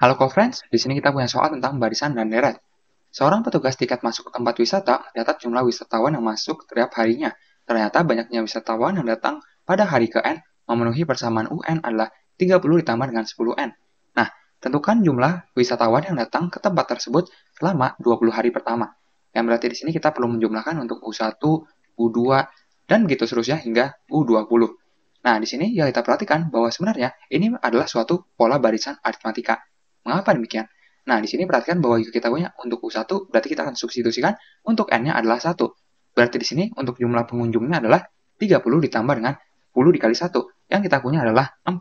Halo co-friends, di sini kita punya soal tentang barisan dan deret. Seorang petugas tiket masuk ke tempat wisata mencatat jumlah wisatawan yang masuk setiap harinya. Ternyata banyaknya wisatawan yang datang pada hari ke-N memenuhi persamaan UN adalah 30 ditambah dengan 10N. Nah, tentukan jumlah wisatawan yang datang ke tempat tersebut selama 20 hari pertama. Yang berarti di sini kita perlu menjumlahkan untuk U1, U2, dan begitu seterusnya hingga U20. Nah, di sini yang kita perhatikan bahwa sebenarnya ini adalah suatu pola barisan aritmatika Mengapa demikian? Nah, di sini perhatikan bahwa jika kita punya untuk U1 berarti kita akan substitusikan untuk N-nya adalah 1. Berarti di sini untuk jumlah pengunjungnya adalah 30 ditambah dengan 10 dikali 1. Yang kita punya adalah 40.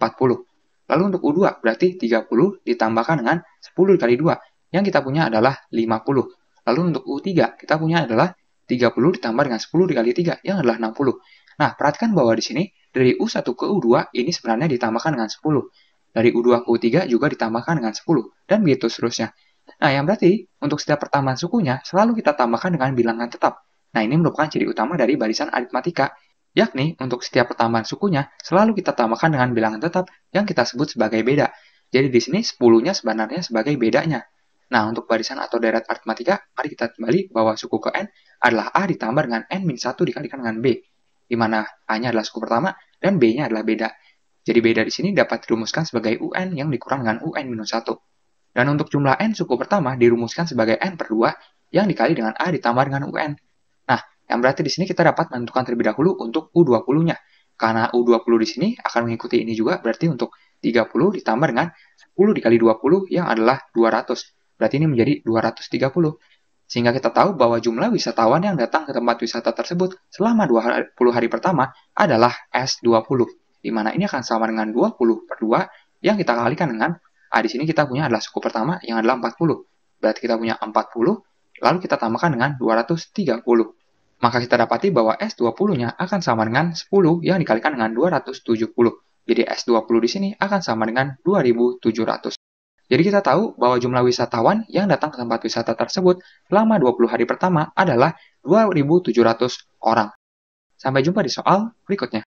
Lalu untuk U2 berarti 30 ditambahkan dengan 10 dikali 2. Yang kita punya adalah 50. Lalu untuk U3 kita punya adalah 30 ditambah dengan 10 dikali 3 yang adalah 60. Nah, perhatikan bahwa di sini dari U1 ke U2 ini sebenarnya ditambahkan dengan 10. Dari U2 ke U3 juga ditambahkan dengan 10, dan begitu seterusnya. Nah, yang berarti untuk setiap pertambahan sukunya selalu kita tambahkan dengan bilangan tetap. Nah, ini merupakan ciri utama dari barisan aritmatika, yakni untuk setiap pertambahan sukunya selalu kita tambahkan dengan bilangan tetap yang kita sebut sebagai beda. Jadi di sini 10-nya sebenarnya sebagai bedanya. Nah, untuk barisan atau deret aritmatika, mari kita kembali bahwa suku ke N adalah A ditambah dengan N-1 dikalikan dengan B, di mana A-nya adalah suku pertama dan B-nya adalah beda. Jadi beda di sini dapat dirumuskan sebagai UN yang dikurang dengan UN minus 1. Dan untuk jumlah N suku pertama dirumuskan sebagai N per 2 yang dikali dengan A ditambah dengan UN. Nah, yang berarti di sini kita dapat menentukan terlebih dahulu untuk U20-nya. Karena U20 di sini akan mengikuti ini juga, berarti untuk 30 ditambah dengan 10 dikali 20 yang adalah 200. Berarti ini menjadi 230. Sehingga kita tahu bahwa jumlah wisatawan yang datang ke tempat wisata tersebut selama 20 hari pertama adalah S20 di mana ini akan sama dengan 20 per 2 yang kita kalikan dengan A ah, di sini kita punya adalah suku pertama yang adalah 40. Berarti kita punya 40, lalu kita tambahkan dengan 230. Maka kita dapati bahwa S20-nya akan sama dengan 10 yang dikalikan dengan 270. Jadi S20 di sini akan sama dengan 2700. Jadi kita tahu bahwa jumlah wisatawan yang datang ke tempat wisata tersebut selama 20 hari pertama adalah 2700 orang. Sampai jumpa di soal berikutnya.